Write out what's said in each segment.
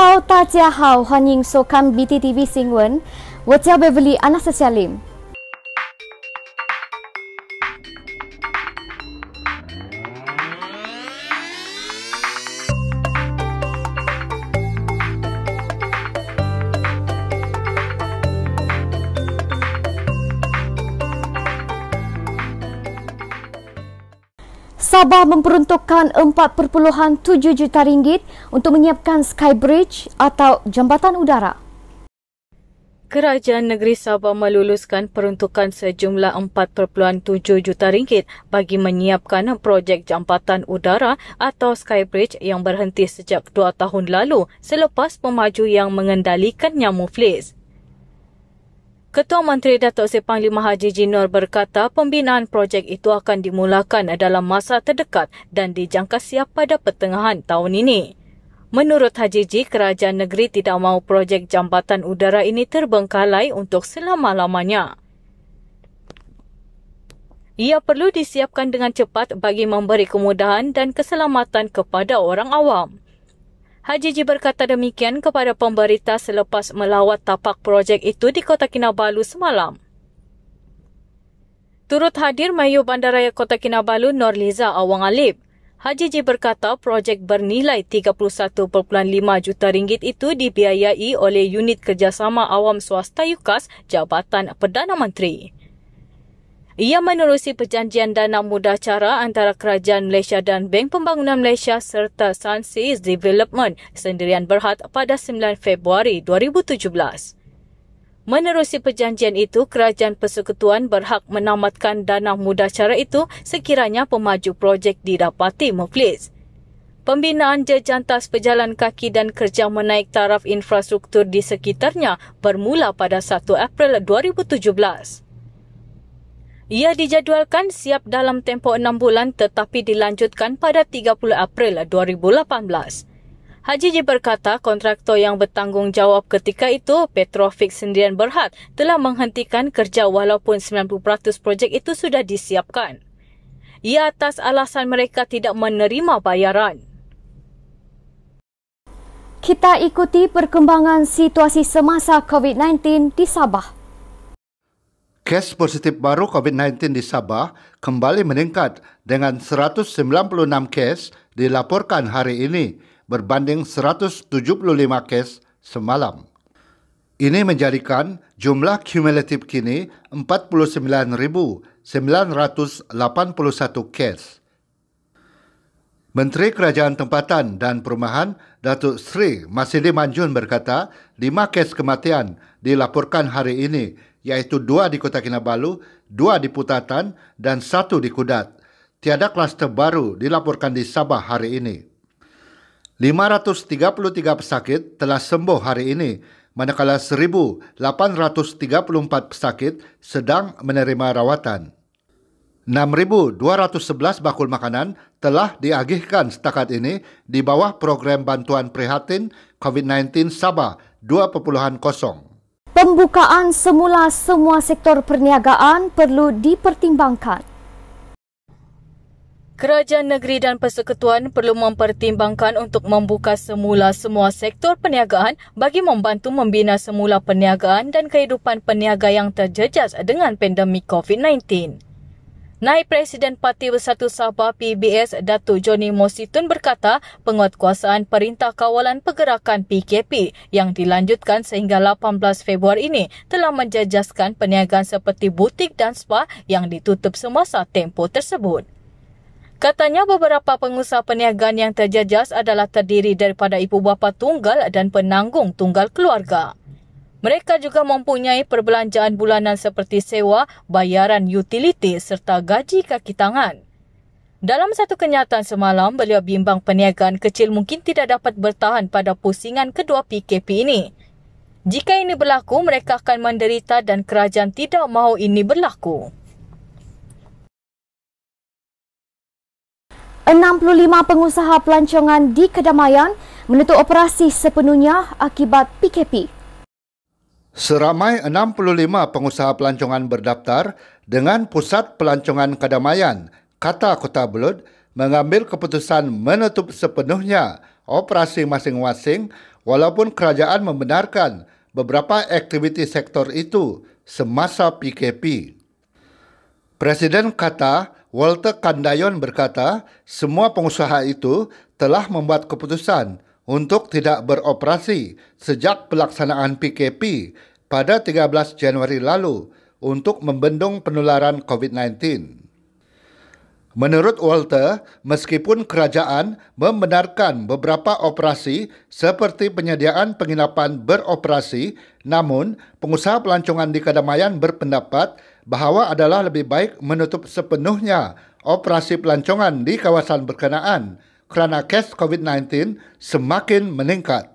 Hello，大家好，欢迎收看 BTTV 新闻，我叫 Beverly 安娜斯夏琳。Sabah memperuntukkan 4.7 juta ringgit untuk menyiapkan Skybridge atau jambatan udara. Kerajaan Negeri Sabah meluluskan peruntukan sejumlah 4.7 juta ringgit bagi menyiapkan projek jambatan udara atau Skybridge yang berhenti sejak 2 tahun lalu selepas pemaju yang mengendalikannya muflis. Ketua Menteri Datuk Seri Panglima Haji Jinor berkata pembinaan projek itu akan dimulakan dalam masa terdekat dan dijangka siap pada pertengahan tahun ini. Menurut Haji Ji, kerajaan negeri tidak mahu projek jambatan udara ini terbengkalai untuk selama-lamanya. Ia perlu disiapkan dengan cepat bagi memberi kemudahan dan keselamatan kepada orang awam. Haji Hajiji berkata demikian kepada pemberita selepas melawat tapak projek itu di Kota Kinabalu semalam. Turut hadir Mayu Bandaraya Kota Kinabalu Norliza Awang Alib. Haji Hajiji berkata projek bernilai 31.5 juta ringgit itu dibiayai oleh unit kerjasama awam swasta UKAS Jabatan Perdana Menteri. Ia menerusi perjanjian dana mudah cara antara Kerajaan Malaysia dan Bank Pembangunan Malaysia serta Sunseas Development sendirian berhad pada 9 Februari 2017. Menerusi perjanjian itu, Kerajaan Persekutuan berhak menamatkan dana mudah cara itu sekiranya pemaju projek didapati muklis. Pembinaan jejantas pejalan kaki dan kerja menaik taraf infrastruktur di sekitarnya bermula pada 1 April 2017. Ia dijadualkan siap dalam tempoh enam bulan tetapi dilanjutkan pada 30 April 2018. Haji Ji berkata kontraktor yang bertanggungjawab ketika itu, Petrofix Sendirian Berhad, telah menghentikan kerja walaupun 90% projek itu sudah disiapkan. Ia atas alasan mereka tidak menerima bayaran. Kita ikuti perkembangan situasi semasa COVID-19 di Sabah. Kes positif baru COVID-19 di Sabah kembali meningkat dengan 196 kes dilaporkan hari ini berbanding 175 kes semalam. Ini menjadikan jumlah kumulatif kini 49,981 kes. Menteri Kerajaan Tempatan dan Perumahan Datuk Sri Masidi Manjun berkata, lima kes kematian dilaporkan hari ini iaitu dua di Kota Kinabalu, dua di Putatan dan satu di Kudat. Tiada kluster baru dilaporkan di Sabah hari ini. 533 pesakit telah sembuh hari ini, manakala 1,834 pesakit sedang menerima rawatan. 6,211 bakul makanan telah diagihkan setakat ini di bawah program bantuan prihatin COVID-19 Sabah 2.0 pembukaan semula semua sektor perniagaan perlu dipertimbangkan. Kerajaan Negeri dan Persekutuan perlu mempertimbangkan untuk membuka semula semua sektor perniagaan bagi membantu membina semula perniagaan dan kehidupan peniaga yang terjejas dengan pandemik COVID-19. Naib Presiden Parti Bersatu Sabah PBS Datuk Johnny Mositun berkata penguatkuasaan Perintah Kawalan Pergerakan PKP yang dilanjutkan sehingga 18 Februari ini telah menjejaskan perniagaan seperti butik dan spa yang ditutup semasa tempoh tersebut. Katanya beberapa pengusaha perniagaan yang terjejas adalah terdiri daripada ibu bapa tunggal dan penanggung tunggal keluarga. Mereka juga mempunyai perbelanjaan bulanan seperti sewa, bayaran utiliti serta gaji kaki tangan. Dalam satu kenyataan semalam, beliau bimbang perniagaan kecil mungkin tidak dapat bertahan pada pusingan kedua PKP ini. Jika ini berlaku, mereka akan menderita dan kerajaan tidak mahu ini berlaku. 65 pengusaha pelancongan di Kedamaian menutup operasi sepenuhnya akibat PKP. Seramai 65 pengusaha pelancongan berdaftar dengan Pusat Pelancongan Kedamaian, kata Kota Belud, mengambil keputusan menutup sepenuhnya operasi masing-masing walaupun kerajaan membenarkan beberapa aktiviti sektor itu semasa PKP. Presiden kata Walter Kandayon berkata, semua pengusaha itu telah membuat keputusan untuk tidak beroperasi sejak pelaksanaan PKP pada 13 Januari lalu untuk membendung penularan COVID-19. Menurut Walter, meskipun kerajaan membenarkan beberapa operasi seperti penyediaan penginapan beroperasi, namun pengusaha pelancongan di Kadamayan berpendapat bahawa adalah lebih baik menutup sepenuhnya operasi pelancongan di kawasan berkenaan kerana kes COVID-19 semakin meningkat.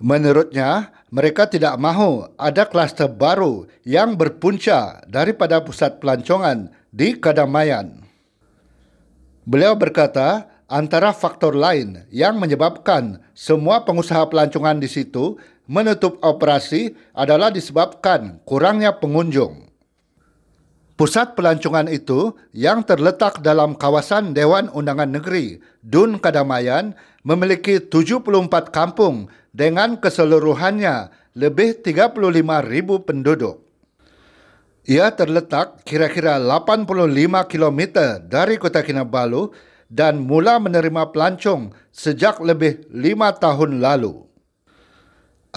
Menurutnya, mereka tidak mahu ada kluster baru yang berpunca daripada pusat pelancongan di Kadamayan. Beliau berkata, antara faktor lain yang menyebabkan semua pengusaha pelancongan di situ menutup operasi adalah disebabkan kurangnya pengunjung. Pusat pelancongan itu yang terletak dalam kawasan Dewan Undangan Negeri Dun Kadamayan memiliki 74 kampung dengan keseluruhannya lebih 35 ribu penduduk. Ia terletak kira-kira 85 km dari Kota Kinabalu dan mula menerima pelancong sejak lebih 5 tahun lalu.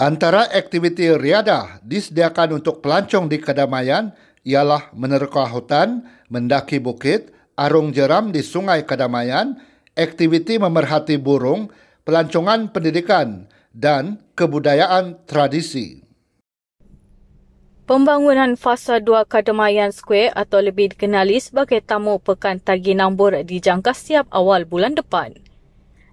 Antara aktiviti riadah disediakan untuk pelancong di Kadamayan. adalah ialah menerka hutan, mendaki bukit, arung jeram di Sungai Kedamaian, aktiviti memerhati burung, pelancongan pendidikan dan kebudayaan tradisi. Pembangunan fasa 2 Kedamaian Square atau lebih dikenali sebagai Tamu Pekan Tagi Nambur dijangka siap awal bulan depan.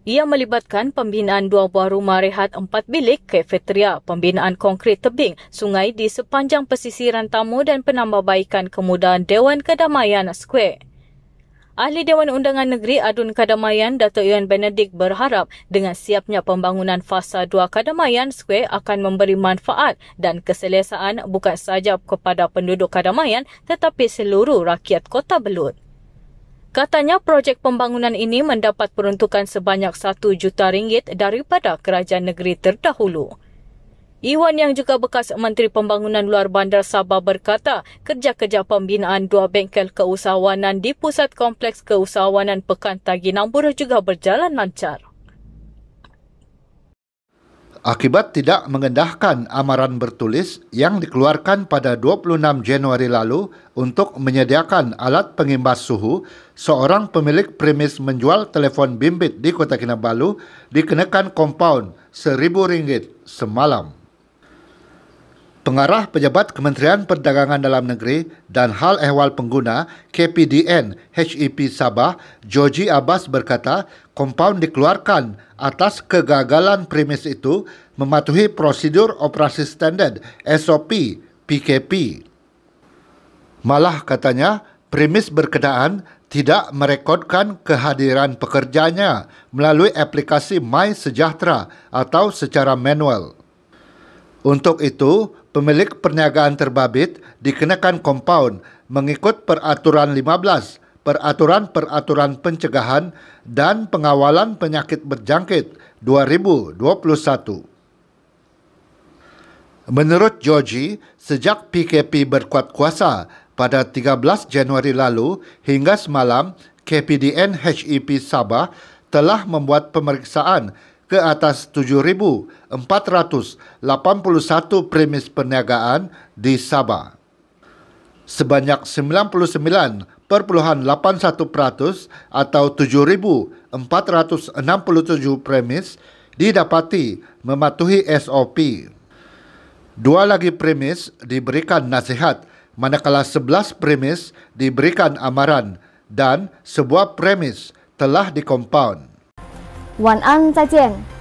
Ia melibatkan pembinaan dua buah rumah rehat empat bilik kafetria, pembinaan konkrit tebing, sungai di sepanjang pesisiran tamu dan penambahbaikan kemudahan Dewan Kedamaian Square. Ahli Dewan Undangan Negeri Adun Kadamayan Datuk Ian Benedict berharap dengan siapnya pembangunan fasa 2 Kadamayan Square akan memberi manfaat dan keselesaan bukan sahaja kepada penduduk Kadamayan tetapi seluruh rakyat Kota Belud. Katanya projek pembangunan ini mendapat peruntukan sebanyak 1 juta ringgit daripada kerajaan negeri terdahulu. Iwan yang juga bekas Menteri Pembangunan Luar Bandar Sabah berkata, kerja-kerja pembinaan dua bengkel keusahawanan di Pusat Kompleks Keusahawanan Pekan Tagi Nambur juga berjalan lancar akibat tidak mengendahkan amaran bertulis yang dikeluarkan pada 26 Januari lalu untuk menyediakan alat pengimbas suhu, seorang pemilik premis menjual telefon bimbit di Kota Kinabalu dikenakan kompaun seribu ringgit semalam. Pengarah Pejabat Kementerian Perdagangan Dalam Negeri dan Hal Ehwal Pengguna KPDN HEP Sabah, Joji Abbas berkata, kompaun dikeluarkan atas kegagalan premis itu mematuhi prosedur operasi standard SOP PKP. Malah katanya, premis berkenaan tidak merekodkan kehadiran pekerjanya melalui aplikasi My Sejahtera atau secara manual. Untuk itu, pemilik perniagaan terbabit dikenakan kompaun mengikut peraturan 15 Peraturan-Peraturan Pencegahan dan Pengawalan Penyakit Berjangkit 2021. Menurut Joji, sejak PKP berkuat kuasa pada 13 Januari lalu hingga semalam, KPDN HEP Sabah telah membuat pemeriksaan ke atas 7,481 premis perniagaan di Sabah. Sebanyak 99.81% atau 7,467 premis didapati mematuhi SOP. Dua lagi premis diberikan nasihat manakala 11 premis diberikan amaran dan sebuah premis telah dikompound. 晚安，再见。